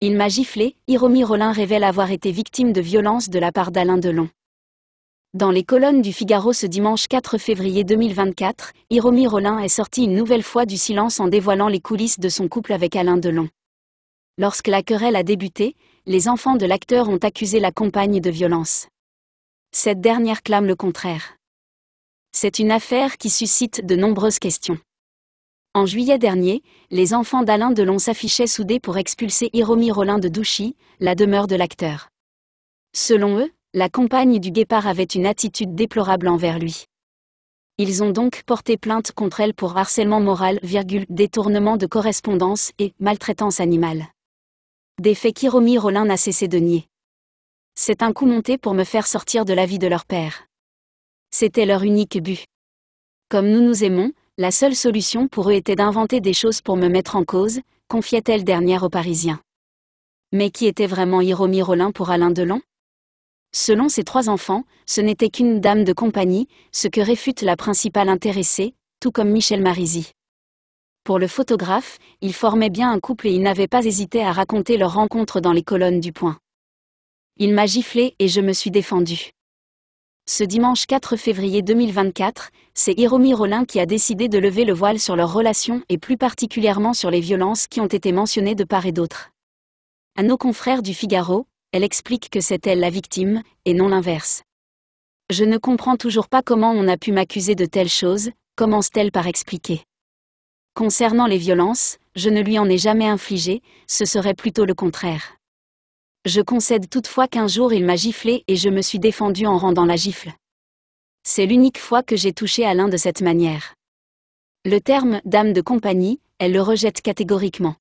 Il m'a giflé, Hiromi Rollin révèle avoir été victime de violences de la part d'Alain Delon. Dans les colonnes du Figaro ce dimanche 4 février 2024, Hiromi Rollin est sorti une nouvelle fois du silence en dévoilant les coulisses de son couple avec Alain Delon. Lorsque la querelle a débuté, les enfants de l'acteur ont accusé la compagne de violence. Cette dernière clame le contraire. C'est une affaire qui suscite de nombreuses questions. En juillet dernier, les enfants d'Alain Delon s'affichaient soudés pour expulser Hiromi Rollin de Douchy, la demeure de l'acteur. Selon eux, la compagne du guépard avait une attitude déplorable envers lui. Ils ont donc porté plainte contre elle pour harcèlement moral, virgule, détournement de correspondance et maltraitance animale. Des faits qu'Hiromi Rolin n'a cessé de nier. C'est un coup monté pour me faire sortir de la vie de leur père. C'était leur unique but. Comme nous nous aimons, la seule solution pour eux était d'inventer des choses pour me mettre en cause, confiait-elle dernière aux Parisiens. Mais qui était vraiment Hiromi Rollin pour Alain Delon Selon ses trois enfants, ce n'était qu'une dame de compagnie, ce que réfute la principale intéressée, tout comme Michel Marisi. Pour le photographe, ils formaient bien un couple et ils n'avaient pas hésité à raconter leur rencontre dans les colonnes du Point. Il m'a giflé et je me suis défendue. Ce dimanche 4 février 2024, c'est Hiromi Rollin qui a décidé de lever le voile sur leurs relations et plus particulièrement sur les violences qui ont été mentionnées de part et d'autre. À nos confrères du Figaro, elle explique que c'est elle la victime, et non l'inverse. Je ne comprends toujours pas comment on a pu m'accuser de telles choses, commence-t-elle par expliquer. Concernant les violences, je ne lui en ai jamais infligé, ce serait plutôt le contraire. Je concède toutefois qu'un jour il m'a giflé et je me suis défendu en rendant la gifle. C'est l'unique fois que j'ai touché Alain de cette manière. Le terme dame de compagnie, elle le rejette catégoriquement.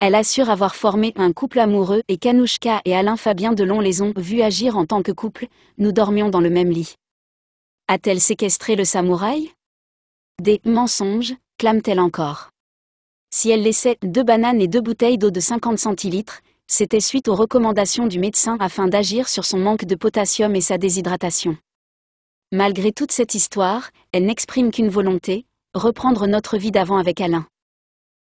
Elle assure avoir formé un couple amoureux et Kanouchka et Alain Fabien Delon les ont vus agir en tant que couple, nous dormions dans le même lit. A-t-elle séquestré le samouraï Des mensonges, clame-t-elle encore. Si elle laissait deux bananes et deux bouteilles d'eau de 50 centilitres, c'était suite aux recommandations du médecin afin d'agir sur son manque de potassium et sa déshydratation. Malgré toute cette histoire, elle n'exprime qu'une volonté, reprendre notre vie d'avant avec Alain.